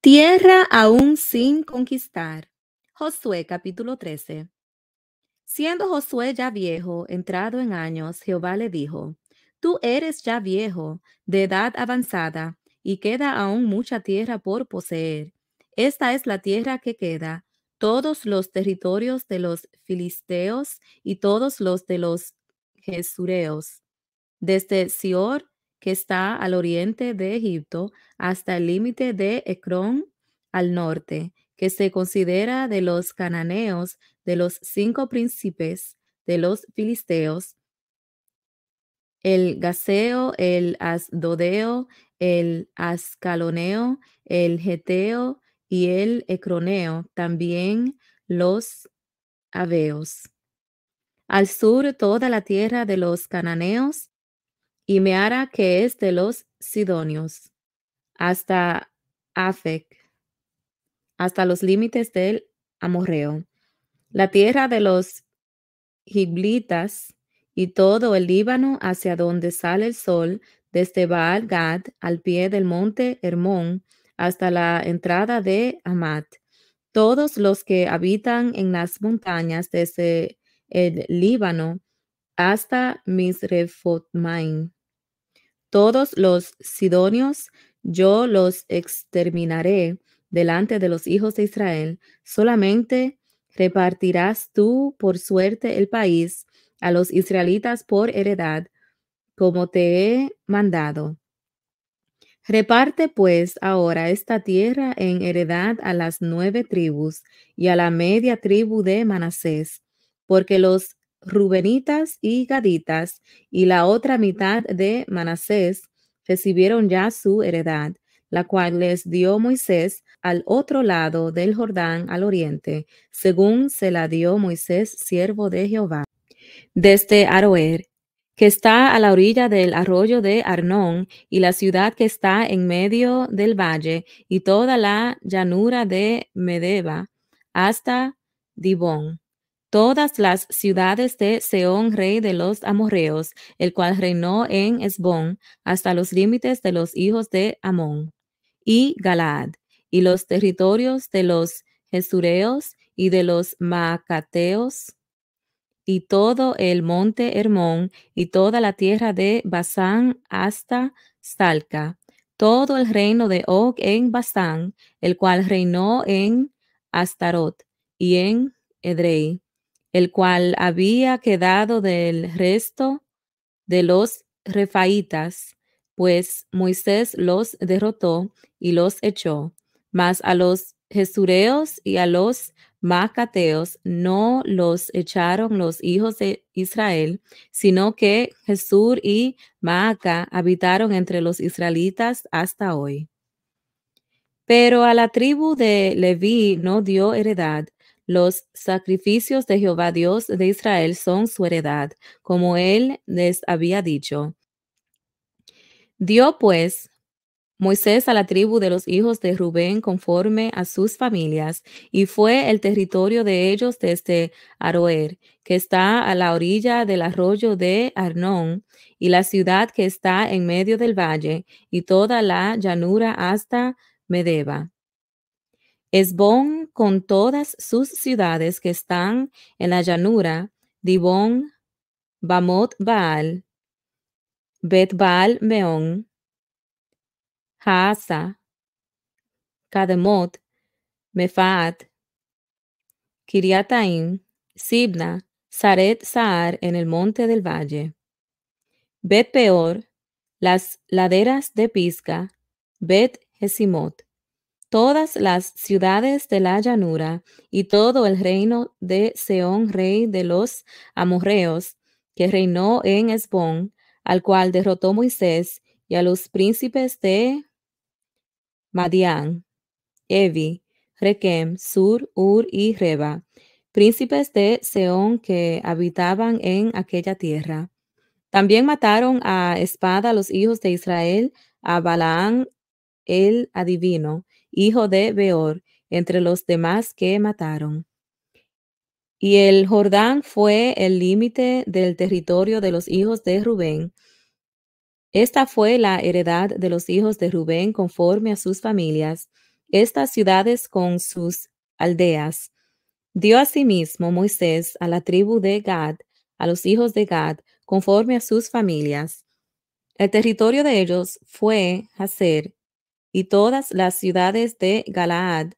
Tierra aún sin conquistar. Josué capítulo 13. Siendo Josué ya viejo, entrado en años, Jehová le dijo, Tú eres ya viejo, de edad avanzada, y queda aún mucha tierra por poseer. Esta es la tierra que queda, todos los territorios de los filisteos y todos los de los jesureos, desde Sior, que está al oriente de Egipto, hasta el límite de Ecrón al norte, que se considera de los cananeos, de los cinco príncipes, de los filisteos, el gaseo, el asdodeo, el ascaloneo, el geteo y el ecroneo, también los aveos. Al sur toda la tierra de los cananeos y Meara que es de los sidonios, hasta Afec hasta los límites del Amorreo, la tierra de los Giblitas y todo el Líbano hacia donde sale el sol, desde Baal Gad al pie del monte Hermón hasta la entrada de Amat. Todos los que habitan en las montañas desde el Líbano hasta Misrefotmain. Todos los sidonios yo los exterminaré delante de los hijos de Israel, solamente repartirás tú por suerte el país a los israelitas por heredad, como te he mandado. Reparte pues ahora esta tierra en heredad a las nueve tribus y a la media tribu de Manasés, porque los rubenitas y gaditas y la otra mitad de Manasés recibieron ya su heredad la cual les dio Moisés al otro lado del Jordán al oriente, según se la dio Moisés, siervo de Jehová. Desde Aroer, que está a la orilla del arroyo de Arnón, y la ciudad que está en medio del valle, y toda la llanura de Medeba, hasta Dibón todas las ciudades de Seón, rey de los amorreos, el cual reinó en Esbón, hasta los límites de los hijos de Amón y Galaad, y los territorios de los Jesureos y de los Macateos y todo el monte Hermón, y toda la tierra de Basán hasta Salca, todo el reino de Og en Basán, el cual reinó en Astarot y en Edrei, el cual había quedado del resto de los refaitas, pues Moisés los derrotó y los echó, mas a los jesureos y a los macateos no los echaron los hijos de Israel, sino que Jesús y Maaca habitaron entre los israelitas hasta hoy. Pero a la tribu de Leví no dio heredad. Los sacrificios de Jehová Dios de Israel son su heredad, como él les había dicho Dio pues Moisés a la tribu de los hijos de Rubén conforme a sus familias, y fue el territorio de ellos desde Aroer, que está a la orilla del arroyo de Arnón, y la ciudad que está en medio del valle, y toda la llanura hasta Medeba. Esbón con todas sus ciudades que están en la llanura, Dibón, Bamot Baal, Bet Baal Meón, Haasa, Kademot, Mefaat, Kiriataim, Sibna, Saret Saar en el monte del valle. Bet Peor, las laderas de Pisca, Bet Jesimot, todas las ciudades de la llanura y todo el reino de Seón, rey de los amorreos, que reinó en Esbón, al cual derrotó Moisés y a los príncipes de Madián, Evi, Requem, Sur, Ur y Reba, príncipes de Seón que habitaban en aquella tierra. También mataron a espada a los hijos de Israel, a Balaán el adivino, hijo de Beor, entre los demás que mataron. Y el Jordán fue el límite del territorio de los hijos de Rubén. Esta fue la heredad de los hijos de Rubén conforme a sus familias, estas ciudades con sus aldeas. Dio asimismo Moisés a la tribu de Gad, a los hijos de Gad, conforme a sus familias. El territorio de ellos fue Hazer, y todas las ciudades de Galaad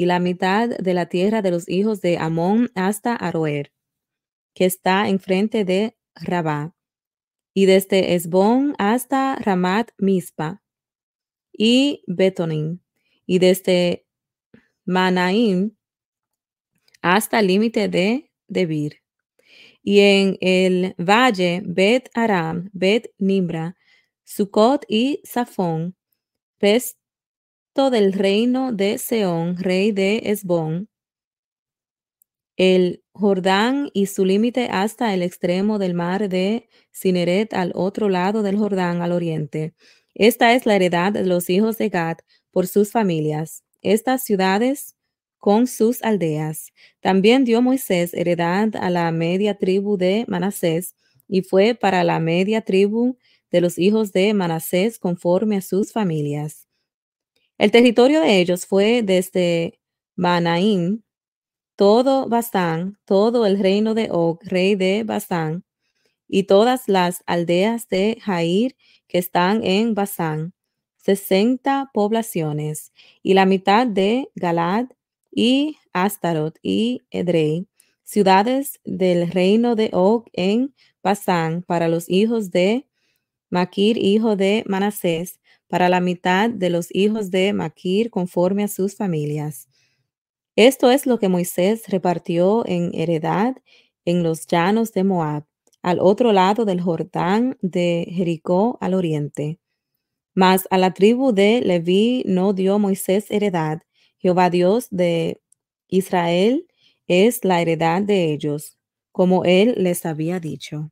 y la mitad de la tierra de los hijos de Amón hasta Aroer, que está enfrente de Rabá, y desde Esbón hasta Ramat Mispa y Betonim, y desde Manaim hasta el límite de Debir. Y en el valle Bet Aram, Bet Nimra, Sucot y Safón, Pest, del reino de Seón, rey de Esbón, el Jordán y su límite hasta el extremo del mar de Cineret al otro lado del Jordán al oriente. Esta es la heredad de los hijos de Gad por sus familias, estas ciudades con sus aldeas. También dio Moisés heredad a la media tribu de Manasés y fue para la media tribu de los hijos de Manasés conforme a sus familias. El territorio de ellos fue desde Banaín, todo Basán todo el reino de Og, rey de Basán y todas las aldeas de Jair que están en Basán, 60 poblaciones, y la mitad de Galad y Astarot y Edrei, ciudades del reino de Og en Basán para los hijos de Maquir, hijo de Manasés, para la mitad de los hijos de Maquir conforme a sus familias. Esto es lo que Moisés repartió en heredad en los llanos de Moab, al otro lado del Jordán de Jericó al oriente. Mas a la tribu de Leví no dio Moisés heredad. Jehová Dios de Israel es la heredad de ellos, como él les había dicho.